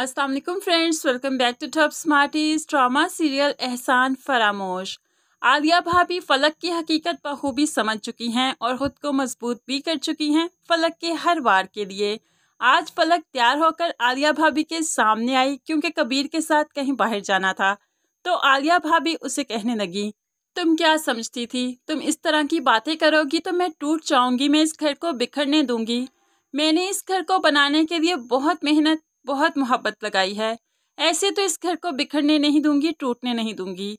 अस्सलाम वालेकुम friends welcome back to Top Smarties drama serial Ehsan Faramosh Alia भाभी फलक की हकीकत बखूबी समझ चुकी हैं और ख़ुद को मजबूत भी कर चुकी हैं फलक के हर वार के लिए आज फलक तैयार होकर आलिया भाभी के सामने आई क्योंकि कबीर के साथ कहीं बाहर जाना था तो आलिया भाभी उसे कहने लगी तुम क्या समझती थी तुम इस तरह की बातें करोगी तो मैं टूट जाऊंगी मैं इस घर को बिखरने दूंगी मैंने इस घर को बनाने के लिए बहुत मेहनत बहुत मोहब्बत लगाई है ऐसे तो इस घर को बिखरने नहीं दूंगी टूटने नहीं दूंगी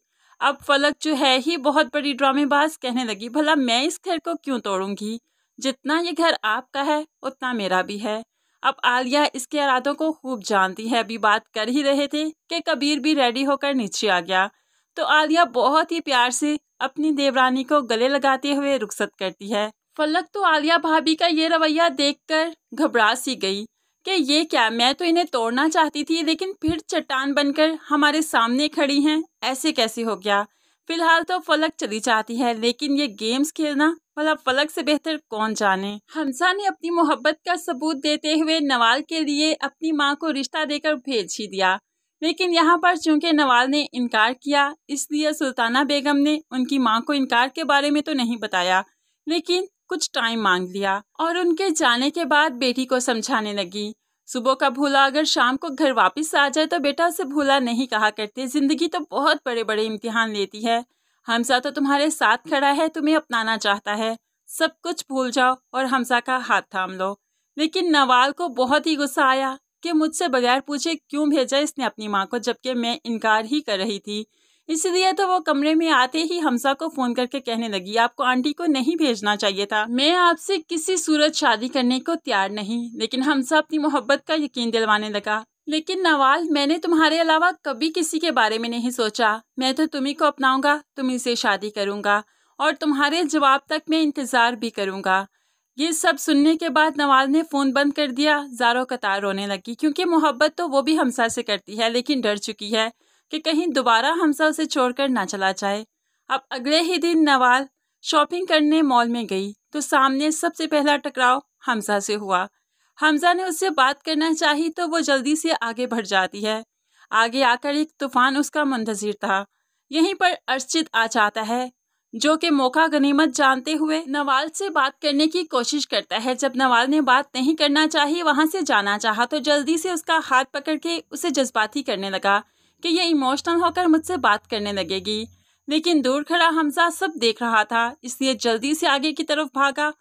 अब फलक जो है ही बहुत बड़ी ड्रामेबाज कहने लगी भला मैं इस घर को क्यों तोड़ूंगी जितना ये घर आपका है उतना मेरा भी है अब आलिया इसके इरादों को खूब जानती है अभी बात कर ही रहे थे कि कबीर भी रेडी होकर नीचे आ गया तो आलिया बहुत ही प्यार से अपनी देवरानी को गले लगाते हुए रुखसत करती है फलक तो आलिया भाभी का ये रवैया देखकर घबरा सी गई कि ये क्या मैं तो इन्हें तोड़ना चाहती थी लेकिन फिर चट्टान बनकर हमारे सामने खड़ी हैं ऐसे कैसे हो गया फिलहाल तो फलक चली जाती है लेकिन ये गेम्स खेलना भला फलक से बेहतर कौन जाने हमसा ने अपनी मोहब्बत का सबूत देते हुए नवाल के लिए अपनी माँ को रिश्ता देकर भेज ही दिया लेकिन यहाँ पर चूंकि नवाल ने इनकार किया इसलिए सुल्ताना बेगम ने उनकी माँ को इनकार के बारे में तो नहीं बताया लेकिन कुछ टाइम मांग लिया और उनके जाने के बाद बेटी को समझाने लगी सुबह का भूला अगर शाम को घर वापस आ जाए तो बेटा से भूला नहीं कहा करते जिंदगी तो बहुत बड़े बड़े इम्तिहान लेती है हमसा तो तुम्हारे साथ खड़ा है तुम्हें अपनाना चाहता है सब कुछ भूल जाओ और हमसा का हाथ थाम लो लेकिन नवाल को बहुत ही गुस्सा आया कि मुझसे बगैर पूछे क्यों भेजा इसने अपनी माँ को जबकि मैं इनकार ही कर रही थी इसलिए तो वो कमरे में आते ही हमसा को फोन करके कहने लगी आपको आंटी को नहीं भेजना चाहिए था मैं आपसे किसी सूरत शादी करने को तैयार नहीं लेकिन हमसा अपनी मोहब्बत का यकीन दिलवाने लगा लेकिन नवाल मैंने तुम्हारे अलावा कभी किसी के बारे में नहीं सोचा मैं तो तुम्ही को अपनाऊंगा तुम्ही से शादी करूंगा और तुम्हारे जवाब तक मैं इंतज़ार भी करूंगा ये सब सुनने के बाद नवाल ने फ़ोन बंद कर दिया जारो कतार रोने लगी क्योंकि मोहब्बत तो वो भी हमसा से करती है लेकिन डर चुकी है कि कहीं दोबारा हमसा उसे छोड़कर ना चला जाए अब अगले ही दिन नवाल शॉपिंग करने मॉल में गई तो सामने सबसे पहला टकराव हमजा से हुआ हमजा ने उससे बात करना चाही तो वो जल्दी से आगे बढ़ जाती है आगे आकर एक तूफान उसका मंतजर था यहीं पर अर्चित आ जाता है जो कि मौका गनीमत जानते हुए नवाल से बात करने की कोशिश करता है जब नवाल ने बात नहीं करना चाहिए वहां से जाना चाहा तो जल्दी से उसका हाथ पकड़ के उसे जज्बाती करने लगा कि यह इमोशनल होकर मुझसे बात करने लगेगी लेकिन दूर खड़ा हमजा सब देख रहा था इसलिए जल्दी से आगे की तरफ भागा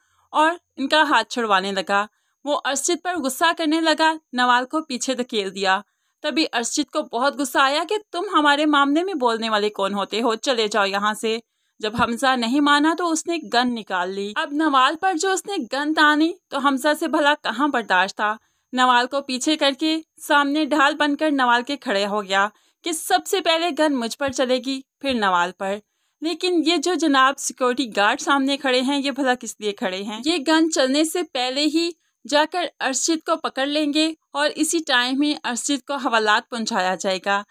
और इनका हाथ छुड़वाने लगा वो अर्षित पर गुस्सा करने लगा नवाल को पीछे धकेल दिया तभी अर्षित को बहुत गुस्सा आया कि तुम हमारे मामले में बोलने वाले कौन होते हो चले जाओ यहाँ से जब हमजा नहीं माना तो उसने गन निकाल ली अब नवाल पर जो उसने गन तानी तो हमजा से भला कहाँ बर्दाश्त था नवाल को पीछे करके सामने ढाल बनकर नवाल के खड़े हो गया कि सबसे पहले गन मुझ पर चलेगी फिर नवाल पर लेकिन ये जो जनाब सिक्योरिटी गार्ड सामने खड़े हैं ये भला किस लिए खड़े हैं ये गन चलने से पहले ही जाकर अर्शिद को पकड़ लेंगे और इसी टाइम में अर्शिद को हवालात पहुंचाया जाएगा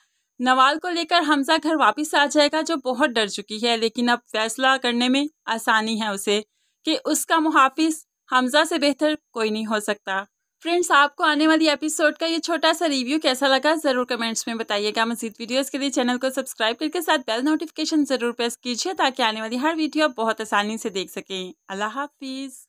नवाल को लेकर हमजा घर वापस आ जाएगा जो बहुत डर चुकी है लेकिन अब फैसला करने में आसानी है उसे कि उसका मुहाफिज हमजा से बेहतर कोई नहीं हो सकता फ्रेंड्स आपको आने वाली एपिसोड का ये छोटा सा रिव्यू कैसा लगा ज़रूर कमेंट्स में बताइएगा मजीद वीडियोस के लिए चैनल को सब्सक्राइब करके साथ बेल नोटिफिकेशन ज़रूर प्रेस कीजिए ताकि आने वाली हर वीडियो आप बहुत आसानी से देख सकें अल्लाह हाफिज़